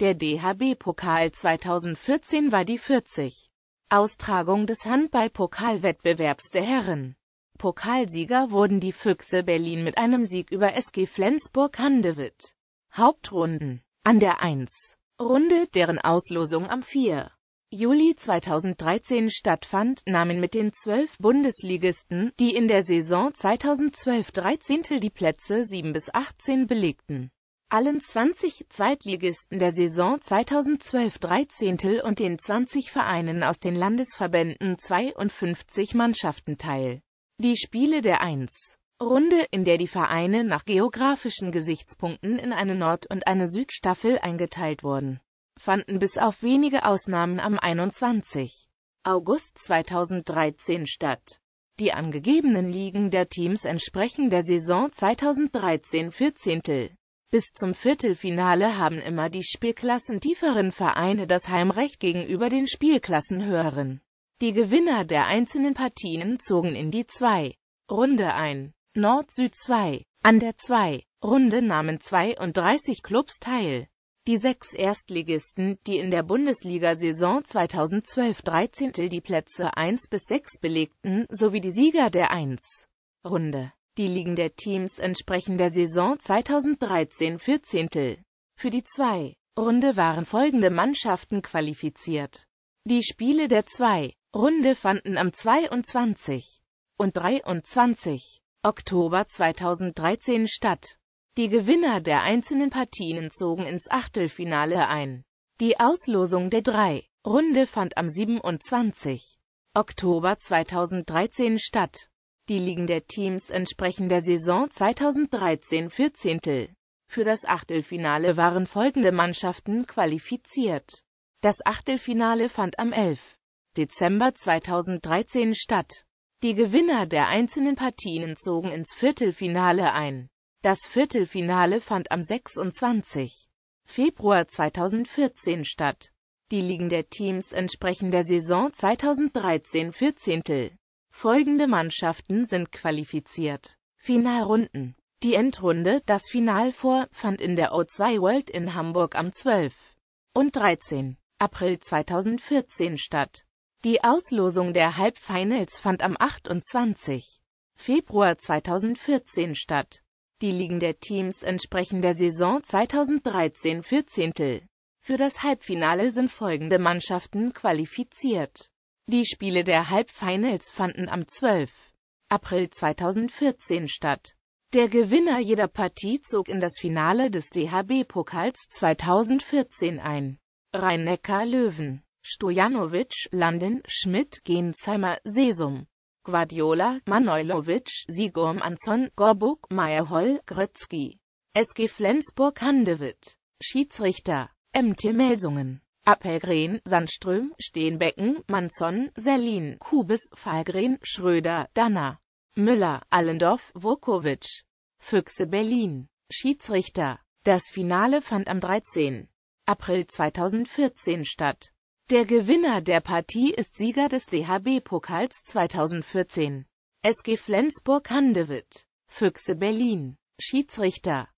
Der DHB-Pokal 2014 war die 40. Austragung des Handball-Pokalwettbewerbs der Herren. Pokalsieger wurden die Füchse Berlin mit einem Sieg über SG Flensburg-Handewitt. Hauptrunden. An der 1. Runde, deren Auslosung am 4. Juli 2013 stattfand, nahmen mit den zwölf Bundesligisten, die in der Saison 2012-13 die Plätze 7 bis 18 belegten, allen 20 Zweitligisten der Saison 2012 13 und den 20 Vereinen aus den Landesverbänden 52 Mannschaften teil. Die Spiele der 1. Runde, in der die Vereine nach geografischen Gesichtspunkten in eine Nord- und eine Südstaffel eingeteilt wurden, fanden bis auf wenige Ausnahmen am 21. August 2013 statt. Die angegebenen Ligen der Teams entsprechen der Saison 2013 14. Bis zum Viertelfinale haben immer die Spielklassen tieferen Vereine das Heimrecht gegenüber den Spielklassen höheren. Die Gewinner der einzelnen Partien zogen in die 2. Runde ein. Nord-Süd 2. An der 2. Runde nahmen 32 Clubs teil. Die sechs Erstligisten, die in der Bundesliga-Saison 2012-13 die Plätze 1 bis 6 belegten, sowie die Sieger der 1. Runde die Ligen der Teams entsprechen der Saison 2013 für Zehntel. Für die zwei Runde waren folgende Mannschaften qualifiziert. Die Spiele der zwei Runde fanden am 22 und 23 Oktober 2013 statt. Die Gewinner der einzelnen Partien zogen ins Achtelfinale ein. Die Auslosung der drei Runde fand am 27. Oktober 2013 statt die Ligen der Teams entsprechen der Saison 2013-14. Für das Achtelfinale waren folgende Mannschaften qualifiziert. Das Achtelfinale fand am 11. Dezember 2013 statt. Die Gewinner der einzelnen Partien zogen ins Viertelfinale ein. Das Viertelfinale fand am 26. Februar 2014 statt. Die Ligen der Teams entsprechen der Saison 2013-14. Folgende Mannschaften sind qualifiziert. Finalrunden Die Endrunde, das Final vor, fand in der O2 World in Hamburg am 12. und 13. April 2014 statt. Die Auslosung der Halbfinals fand am 28. Februar 2014 statt. Die Ligen der Teams entsprechen der Saison 2013-14. Für das Halbfinale sind folgende Mannschaften qualifiziert. Die Spiele der Halbfinals fanden am 12. April 2014 statt. Der Gewinner jeder Partie zog in das Finale des DHB-Pokals 2014 ein. Rhein-Neckar-Löwen, Stojanovic, Landen, Schmidt, Gensheimer, Sesum, Guardiola, Manojlovic, Sigurm Anson, Gorbuk, Meyerholl, Grötzky, SG Flensburg-Handewitt, Schiedsrichter, MT Melsungen Appelgren, Sandström, Steenbecken, Manson, Selin, Kubis, Fallgren, Schröder, Danner, Müller, Allendorf, Vukovic, Füchse Berlin, Schiedsrichter. Das Finale fand am 13. April 2014 statt. Der Gewinner der Partie ist Sieger des DHB-Pokals 2014. SG Flensburg-Handewitt, Füchse Berlin, Schiedsrichter.